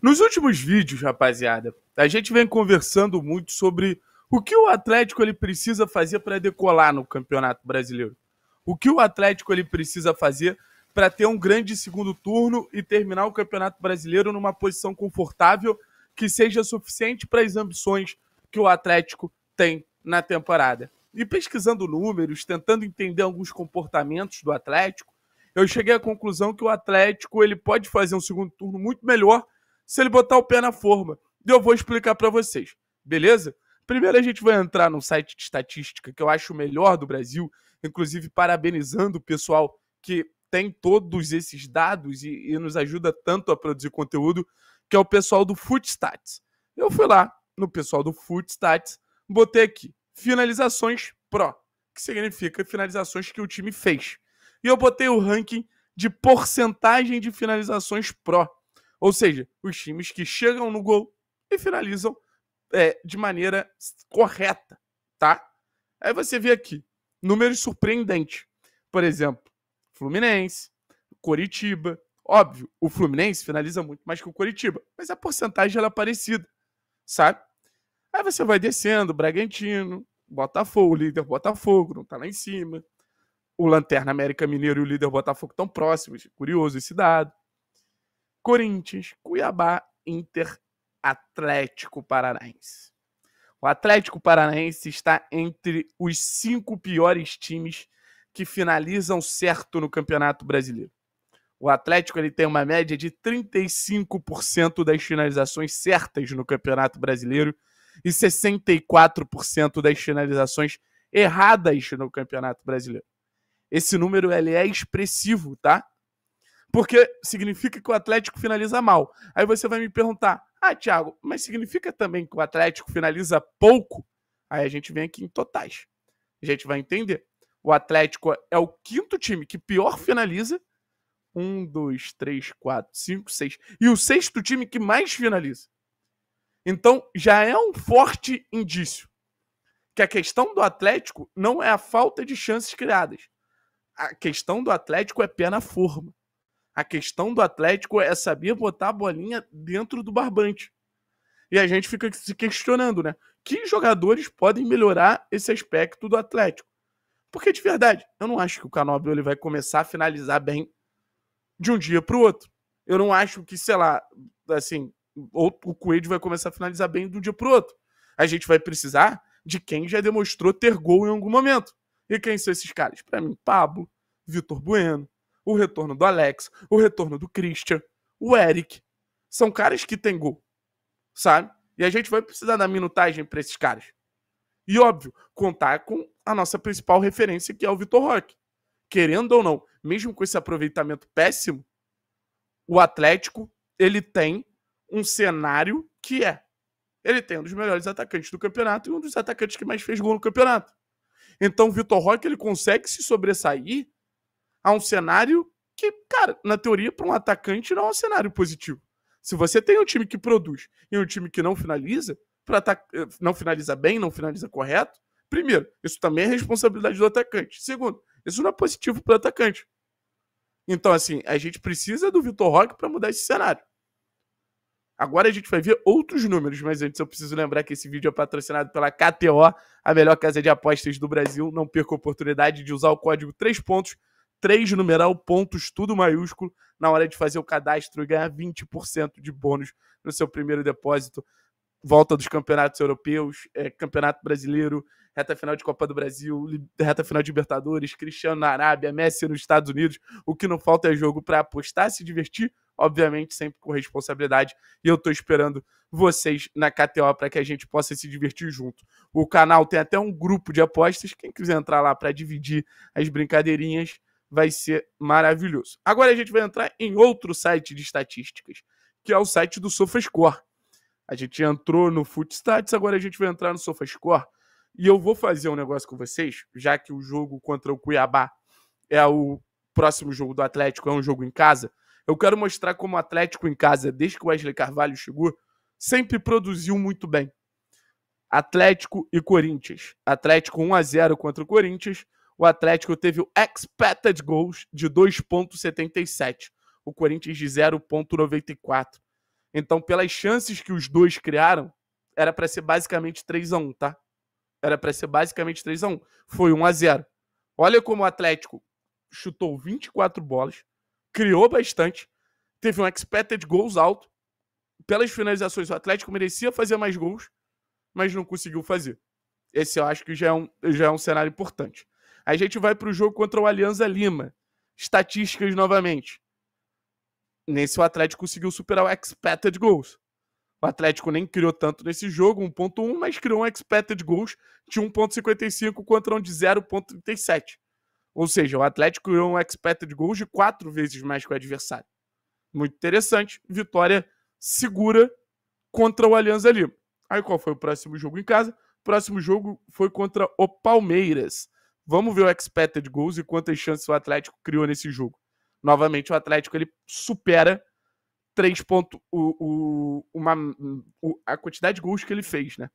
Nos últimos vídeos, rapaziada, a gente vem conversando muito sobre o que o Atlético ele precisa fazer para decolar no Campeonato Brasileiro. O que o Atlético ele precisa fazer para ter um grande segundo turno e terminar o Campeonato Brasileiro numa posição confortável que seja suficiente para as ambições que o Atlético tem na temporada. E pesquisando números, tentando entender alguns comportamentos do Atlético, eu cheguei à conclusão que o Atlético ele pode fazer um segundo turno muito melhor se ele botar o pé na forma. E eu vou explicar para vocês, beleza? Primeiro a gente vai entrar no site de estatística que eu acho o melhor do Brasil, inclusive parabenizando o pessoal que tem todos esses dados e, e nos ajuda tanto a produzir conteúdo, que é o pessoal do Footstats. Eu fui lá no pessoal do Footstats, botei aqui finalizações pro, que significa finalizações que o time fez. E eu botei o ranking de porcentagem de finalizações pro. Ou seja, os times que chegam no gol e finalizam é, de maneira correta, tá? Aí você vê aqui, números surpreendentes. Por exemplo, Fluminense, Coritiba. Óbvio, o Fluminense finaliza muito mais que o Coritiba, mas a porcentagem é parecida, sabe? Aí você vai descendo, Bragantino, Botafogo, o líder Botafogo, não tá lá em cima. O Lanterna América Mineiro e o líder Botafogo estão próximos, curioso esse dado. Corinthians, Cuiabá, Inter, Atlético Paranaense. O Atlético Paranaense está entre os cinco piores times que finalizam certo no Campeonato Brasileiro. O Atlético ele tem uma média de 35% das finalizações certas no Campeonato Brasileiro e 64% das finalizações erradas no Campeonato Brasileiro. Esse número ele é expressivo, tá? porque significa que o Atlético finaliza mal. Aí você vai me perguntar: ah, Thiago, mas significa também que o Atlético finaliza pouco? Aí a gente vem aqui em totais. A gente vai entender. O Atlético é o quinto time que pior finaliza. Um, dois, três, quatro, cinco, seis. E o sexto time que mais finaliza. Então já é um forte indício que a questão do Atlético não é a falta de chances criadas. A questão do Atlético é pé na forma. A questão do Atlético é saber botar a bolinha dentro do barbante. E a gente fica se questionando, né? Que jogadores podem melhorar esse aspecto do Atlético? Porque de verdade, eu não acho que o Canobio ele vai começar a finalizar bem de um dia para o outro. Eu não acho que, sei lá, assim, ou o Coelho vai começar a finalizar bem de um dia para o outro. A gente vai precisar de quem já demonstrou ter gol em algum momento. E quem são esses caras? Para mim, Pablo, Vitor Bueno, o retorno do Alex, o retorno do Christian, o Eric. São caras que tem gol, sabe? E a gente vai precisar da minutagem para esses caras. E óbvio, contar com a nossa principal referência, que é o Vitor Roque. Querendo ou não, mesmo com esse aproveitamento péssimo, o Atlético ele tem um cenário que é ele tem um dos melhores atacantes do campeonato e um dos atacantes que mais fez gol no campeonato. Então, o Vitor Roque ele consegue se sobressair a um cenário que, cara, na teoria, para um atacante não é um cenário positivo. Se você tem um time que produz e um time que não finaliza, para eh, não finaliza bem, não finaliza correto, primeiro, isso também é responsabilidade do atacante. Segundo, isso não é positivo para o atacante. Então, assim, a gente precisa do Vitor Roque para mudar esse cenário. Agora a gente vai ver outros números, mas antes eu preciso lembrar que esse vídeo é patrocinado pela KTO, a melhor casa de apostas do Brasil. Não perca a oportunidade de usar o código 3 pontos 3 numeral pontos, tudo maiúsculo, na hora de fazer o cadastro e ganhar 20% de bônus no seu primeiro depósito. Volta dos campeonatos europeus, é, campeonato brasileiro, reta final de Copa do Brasil, reta final de Libertadores, Cristiano na Arábia, Messi nos Estados Unidos. O que não falta é jogo para apostar, se divertir, obviamente sempre com responsabilidade. E eu estou esperando vocês na KTO para que a gente possa se divertir junto. O canal tem até um grupo de apostas, quem quiser entrar lá para dividir as brincadeirinhas vai ser maravilhoso. Agora a gente vai entrar em outro site de estatísticas, que é o site do SofaScore. A gente entrou no Footstats, agora a gente vai entrar no SofaScore. E eu vou fazer um negócio com vocês, já que o jogo contra o Cuiabá é o próximo jogo do Atlético, é um jogo em casa. Eu quero mostrar como o Atlético em casa, desde que o Wesley Carvalho chegou, sempre produziu muito bem. Atlético e Corinthians. Atlético 1 a 0 contra o Corinthians, o Atlético teve o expected goals de 2,77, o Corinthians de 0,94. Então, pelas chances que os dois criaram, era para ser basicamente 3 a 1 tá? Era para ser basicamente 3 a 1 Foi 1 a 0 Olha como o Atlético chutou 24 bolas, criou bastante, teve um expected goals alto. Pelas finalizações, o Atlético merecia fazer mais gols, mas não conseguiu fazer. Esse eu acho que já é um, já é um cenário importante. A gente vai para o jogo contra o Alianza Lima. Estatísticas novamente. Nesse o Atlético conseguiu superar o expected goals. O Atlético nem criou tanto nesse jogo, 1.1, mas criou um expected goals de 1.55 contra um de 0.37. Ou seja, o Atlético criou um expected goals de quatro vezes mais que o adversário. Muito interessante, vitória segura contra o Alianza Lima. Aí qual foi o próximo jogo em casa? O próximo jogo foi contra o Palmeiras. Vamos ver o expected goals e quantas chances o Atlético criou nesse jogo. Novamente, o Atlético ele supera 3 pontos, o, o, uma, o, a quantidade de gols que ele fez, né?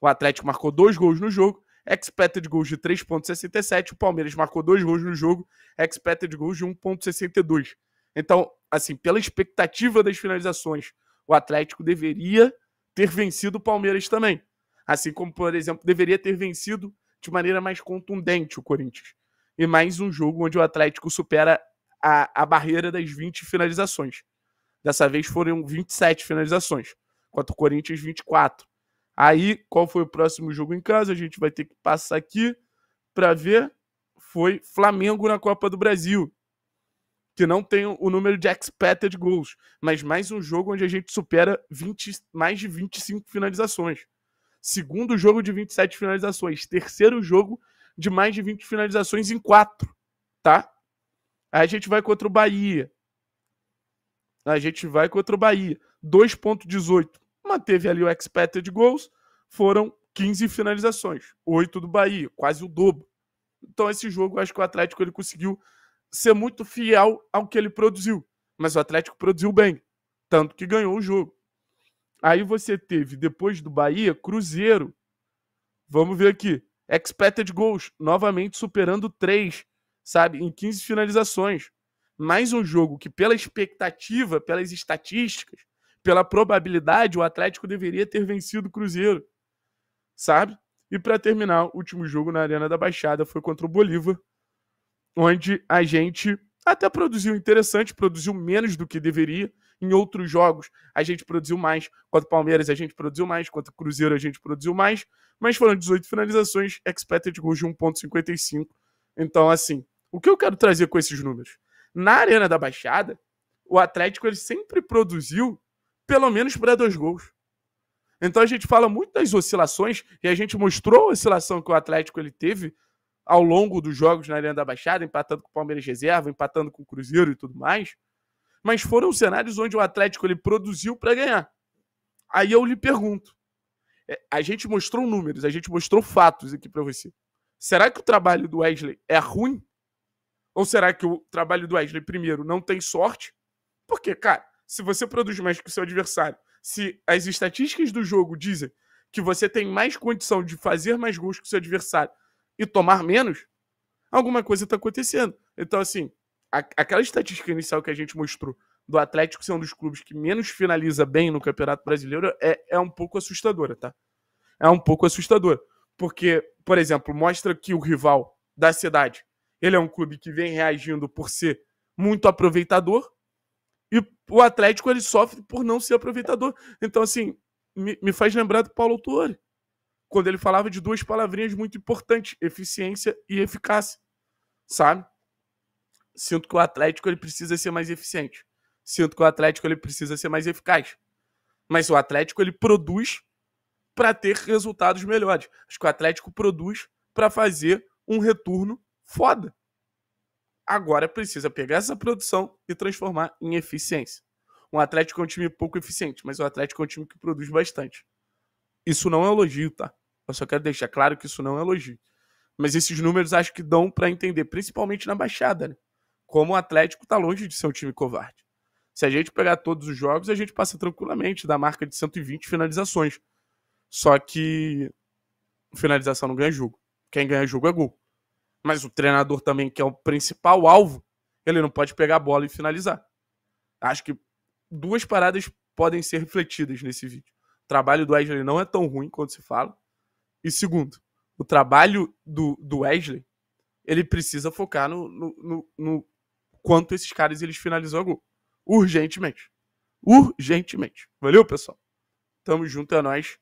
O Atlético marcou dois gols no jogo, expected goals de 3.67, o Palmeiras marcou dois gols no jogo, expected goals de 1.62. Então, assim, pela expectativa das finalizações, o Atlético deveria ter vencido o Palmeiras também. Assim como, por exemplo, deveria ter vencido de maneira mais contundente o Corinthians. E mais um jogo onde o Atlético supera a, a barreira das 20 finalizações. Dessa vez foram 27 finalizações, contra o Corinthians 24. Aí, qual foi o próximo jogo em casa? A gente vai ter que passar aqui para ver. Foi Flamengo na Copa do Brasil, que não tem o número de expected goals, mas mais um jogo onde a gente supera 20, mais de 25 finalizações. Segundo jogo de 27 finalizações. Terceiro jogo de mais de 20 finalizações em quatro, tá? Aí a gente vai contra o Bahia. A gente vai contra o Bahia. 2.18. Manteve ali o expected goals. Foram 15 finalizações. 8 do Bahia, quase o dobro. Então esse jogo, acho que o Atlético ele conseguiu ser muito fiel ao que ele produziu. Mas o Atlético produziu bem, tanto que ganhou o jogo. Aí você teve, depois do Bahia, Cruzeiro. Vamos ver aqui. Expected goals, novamente superando 3, sabe? Em 15 finalizações. Mais um jogo que, pela expectativa, pelas estatísticas, pela probabilidade, o Atlético deveria ter vencido o Cruzeiro, sabe? E para terminar, o último jogo na Arena da Baixada foi contra o Bolívar, onde a gente até produziu interessante, produziu menos do que deveria. Em outros jogos, a gente produziu mais. Quanto Palmeiras, a gente produziu mais. Quanto Cruzeiro, a gente produziu mais. Mas foram 18 finalizações, expected goals de 1,55. Então, assim, o que eu quero trazer com esses números? Na Arena da Baixada, o Atlético ele sempre produziu pelo menos para dois gols. Então a gente fala muito das oscilações e a gente mostrou a oscilação que o Atlético ele teve ao longo dos jogos na Arena da Baixada, empatando com o Palmeiras reserva, empatando com o Cruzeiro e tudo mais. Mas foram cenários onde o Atlético ele produziu para ganhar. Aí eu lhe pergunto: é, a gente mostrou números, a gente mostrou fatos aqui para você. Será que o trabalho do Wesley é ruim? Ou será que o trabalho do Wesley, primeiro, não tem sorte? Porque, cara, se você produz mais que o seu adversário, se as estatísticas do jogo dizem que você tem mais condição de fazer mais gols que o seu adversário e tomar menos, alguma coisa está acontecendo. Então, assim, a, aquela estatística inicial que a gente mostrou do Atlético ser um dos clubes que menos finaliza bem no Campeonato Brasileiro é, é um pouco assustadora, tá? É um pouco assustadora. Porque, por exemplo, mostra que o rival da cidade ele é um clube que vem reagindo por ser muito aproveitador e o Atlético ele sofre por não ser aproveitador. Então, assim, me, me faz lembrar do Paulo Autore quando ele falava de duas palavrinhas muito importantes, eficiência e eficácia, sabe? Sinto que o Atlético ele precisa ser mais eficiente. Sinto que o Atlético ele precisa ser mais eficaz. Mas o Atlético ele produz para ter resultados melhores. Acho que o Atlético produz para fazer um retorno foda. Agora precisa pegar essa produção e transformar em eficiência. O Atlético é um time pouco eficiente, mas o Atlético é um time que produz bastante. Isso não é elogio, tá? Eu só quero deixar claro que isso não é elogio. Mas esses números acho que dão para entender, principalmente na Baixada, né? Como o Atlético está longe de ser um time covarde. Se a gente pegar todos os jogos, a gente passa tranquilamente da marca de 120 finalizações. Só que finalização não ganha jogo. Quem ganha jogo é gol. Mas o treinador também, que é o principal alvo, ele não pode pegar a bola e finalizar. Acho que duas paradas podem ser refletidas nesse vídeo. O trabalho do Wesley não é tão ruim quanto se fala. E segundo, o trabalho do, do Wesley, ele precisa focar no, no, no, no quanto esses caras eles finalizam o gol. Urgentemente. Urgentemente. Valeu, pessoal? Tamo junto, é nóis.